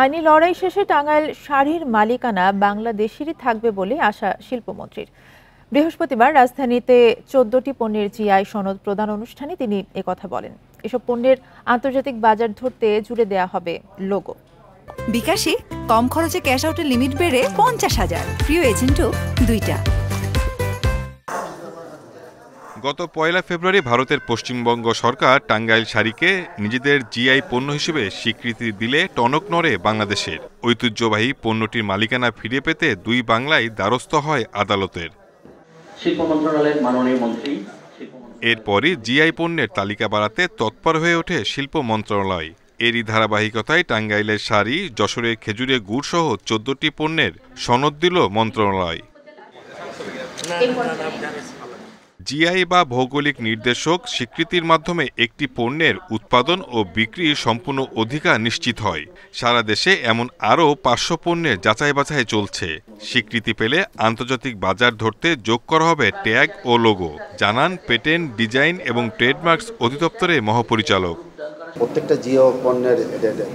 আইনি লড়াই শেষে টাঙ্গাইল শাড়ির মালিকানা বাংলাদেশেরই থাকবে বলে আশা শিল্পমন্ত্রীর বৃহস্পতিবার রাজধানীতে চোদ্দটি পণ্যের জিআই সনদ প্রদান অনুষ্ঠানে তিনি কথা বলেন এসব পণ্যের আন্তর্জাতিক বাজার ধরতে জুড়ে দেয়া হবে লোগো বিকাশে কম খরচে ক্যাশ আউটের লিমিট বেড়ে পঞ্চাশ হাজার প্রিয় এজেন্টও দুইটা গত পয়লা ফেব্রুয়ারি ভারতের পশ্চিমবঙ্গ সরকার টাঙ্গাইল শাড়িকে নিজেদের জিআই পণ্য হিসেবে স্বীকৃতি দিলে টনক নড়ে বাংলাদেশের ঐতিহ্যবাহী পণ্যটির মালিকানা ফিরে পেতে দুই বাংলায় দ্বারস্থ হয় আদালতের এরপরই জিআই পণ্যের তালিকা বাড়াতে তৎপর হয়ে ওঠে শিল্প মন্ত্রণালয় এরই ধারাবাহিকতায় টাঙ্গাইলের শাড়ি যশোরের খেজুরে গুড়সহ চোদ্দটি পণ্যের সনদ দিল মন্ত্রণালয় জিআই বা ভৌগোলিক নির্দেশক স্বীকৃতির মাধ্যমে একটি পণ্যের উৎপাদন ও বিক্রির সম্পূর্ণ অধিকার নিশ্চিত হয় সারা দেশে এমন আরও পার্শ্ব পণ্যের যাচাই বাছাই চলছে স্বীকৃতি পেলে আন্তর্জাতিক বাজার ধরতে যোগ করা হবে ট্যাগ ও লোগো জানান পেটেন্ট ডিজাইন এবং ট্রেডমার্কস অধিদপ্তরের মহাপরিচালক প্রত্যেকটা জিও পণ্যের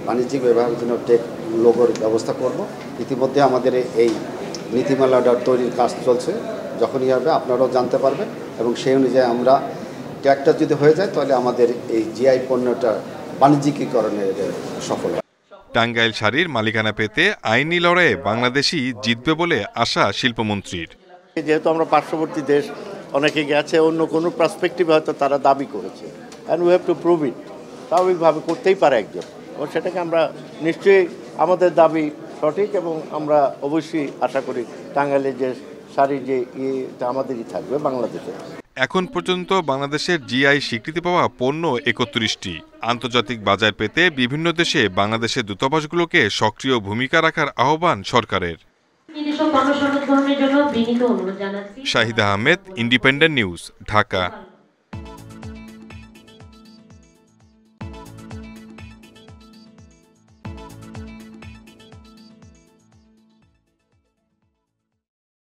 বাণিজ্যিক ব্যবহারের জন্য টেক লোগোর ব্যবস্থা করব ইতিমধ্যে আমাদের এই নীতিমালাটা তৈরির কাজ চলছে যখনই হবে আপনারাও জানতে পারবেন এবং সেই অনুযায়ী আমরা ট্র্যাক্টর যদি হয়ে যায় তাহলে আমাদের এই জিআই পণ্যটা বাণিজ্যিকীকরণের সফল টাঙ্গাইল শাড়ির মালিকানা পেতে আইনি লড়াইয়ে বাংলাদেশি জিতবে বলে আশা শিল্পমন্ত্রীর যেহেতু আমরা পার্শ্ববর্তী দেশ অনেকে গেছে অন্য কোনো পার্সপেক্টিভ হয়তো তারা দাবি করেছে and we have to prove it স্বাভাবিকভাবে করতেই পারে একজন এবং সেটাকে আমরা নিশ্চয়ই আমাদের দাবি সঠিক এবং আমরা অবশ্যই আশা করি টাঙ্গাইলের যে সারের যে ইয়ে আমাদেরই থাকবে বাংলাদেশে এখন পর্যন্ত বাংলাদেশের জিআই স্বীকৃতি পাওয়া পণ্য একত্রিশটি আন্তর্জাতিক বাজার পেতে বিভিন্ন দেশে বাংলাদেশের দূতাবাসগুলোকে সক্রিয় ভূমিকা রাখার আহ্বান সরকারের শাহিদা আহমেদ ইন্ডিপেন্ডেন্ট নিউজ ঢাকা